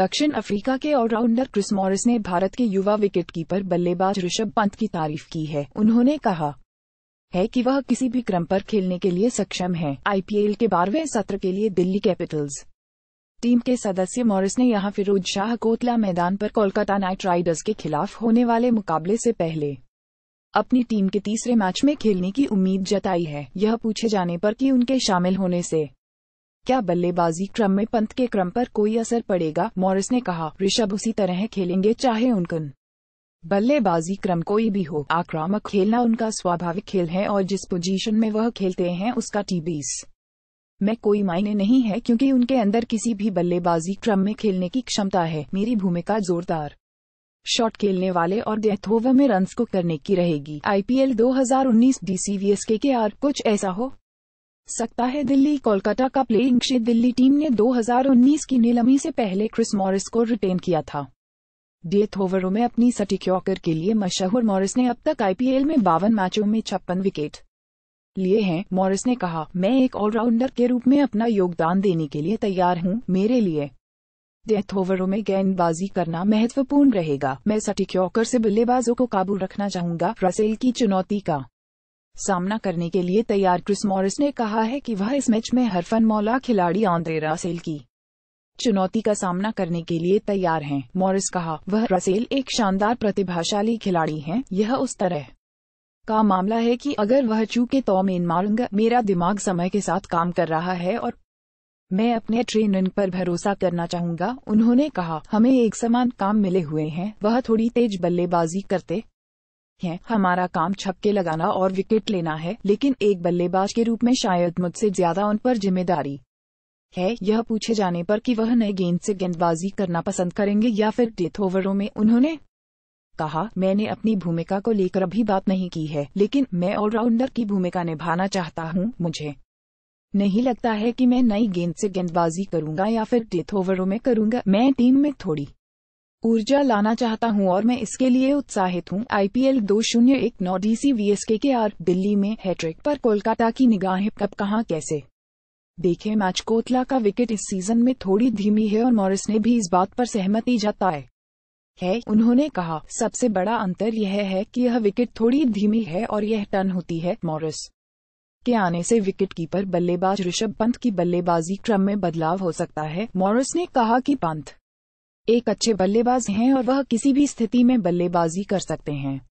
दक्षिण अफ्रीका के allrounder Chris Morris ने भारत के युवा विकेटकीपर बल्लेबाज ऋषभ पंत की तारीफ की है उन्होंने कहा है कि वह किसी भी क्रम पर खेलने के लिए सक्षम है आईपीएल के बारहवें सत्र के लिए दिल्ली कैपिटल्स टीम के सदस्य मॉरिस ने यहां फिरोज शाह कोतला मैदान पर कोलकाता नाइट राइडर्स के खिलाफ होने वाले मुकाबले से पहले अपनी टीम के तीसरे मैच में खेलने की उम्मीद जताई है यह पूछे जाने पर कि उनके शामिल होने से क्या बल्लेबाजी क्रम में पंत के क्रम पर कोई असर पड़ेगा मॉरिस ने कहा ऋषभ उसी तरह खेलेंगे चाहे उनकन बल्लेबाजी क्रम कोई भी हो आक्रामक खेलना उनका स्वाभाविक खेल है और जिस पोजीशन में वह खेलते हैं उसका टी बीस में कोई मायने नहीं है क्योंकि उनके अंदर किसी भी बल्लेबाजी क्रम में खेलने की क्षमता है मेरी भूमिका जोरदार शॉट खेलने वाले और डेथ में रन को करने की रहेगी आईपीएल 2019 डीसीवीएस के आर कुछ ऐसा हो सकता है दिल्ली कोलकाता का प्लेइंग शेड दिल्ली टीम ने 2019 की नीलमी से पहले क्रिस मॉरिस को रिटेन किया था डेथ ओवरों में अपनी क्योकर के लिए मशहूर मॉरिस ने अब तक आईपीएल में बावन मैचों में छप्पन विकेट लिए हैं मॉरिस ने कहा मैं एक ऑलराउंडर के रूप में अपना योगदान देने के लिए तैयार हूँ मेरे लिए डेथ ओवरों में गेंदबाजी करना महत्वपूर्ण रहेगा मैं क्योकर से बल्लेबाजों को काबू रखना चाहूंगा रसेल की चुनौती का सामना करने के लिए तैयार क्रिस मॉरिस ने कहा है कि वह इस मैच में हरफन मौला खिलाड़ी आंद्रेरा सेल की चुनौती का सामना करने के लिए तैयार हैं। मॉरिस कहा वह रसेल एक शानदार प्रतिभाशाली खिलाड़ी हैं। यह उस तरह का मामला है कि अगर वह चूके तो मेन मारूंगा मेरा दिमाग समय के साथ काम कर रहा है और मैं अपने ट्रेनिंग पर भरोसा करना चाहूंगा उन्होंने कहा हमें एक समान काम मिले हुए हैं वह थोड़ी तेज बल्लेबाजी करते है हमारा काम छक्के लगाना और विकेट लेना है लेकिन एक बल्लेबाज के रूप में शायद मुझसे ज्यादा उन पर जिम्मेदारी है यह पूछे जाने पर कि वह नए गेंद से गेंदबाजी करना पसंद करेंगे या फिर डेथ ओवरों में उन्होंने कहा मैंने अपनी भूमिका को लेकर अभी बात नहीं की है लेकिन मैं ऑलराउंडर की भूमिका निभाना चाहता हूँ मुझे नहीं लगता है कि मैं नई गेंद से गेंदबाजी करूंगा या फिर डेथ ओवरों में करूंगा मैं टीम में थोड़ी ऊर्जा लाना चाहता हूं और मैं इसके लिए उत्साहित हूं। आईपीएल दो शून्य एक नौ DC S K R Delhi में हैट्रिक पर कोलकाता की निगाहें कब कहां कैसे देखें मैच कोतला का विकेट इस सीजन में थोड़ी धीमी है और मॉरिस ने भी इस बात पर सहमति जताई है उन्होंने कहा सबसे बड़ा अंतर यह है कि यह विकेट थोड़ी धीमी है और यह टर्न होती है मॉरिस के आने से विकेटकीपर बल्लेबाज ऋषभ पंत की बल्लेबाजी क्रम में बदलाव हो सकता है मॉरिस ने कहा कि पंथ एक अच्छे बल्लेबाज हैं और वह किसी भी स्थिति में बल्लेबाजी कर सकते हैं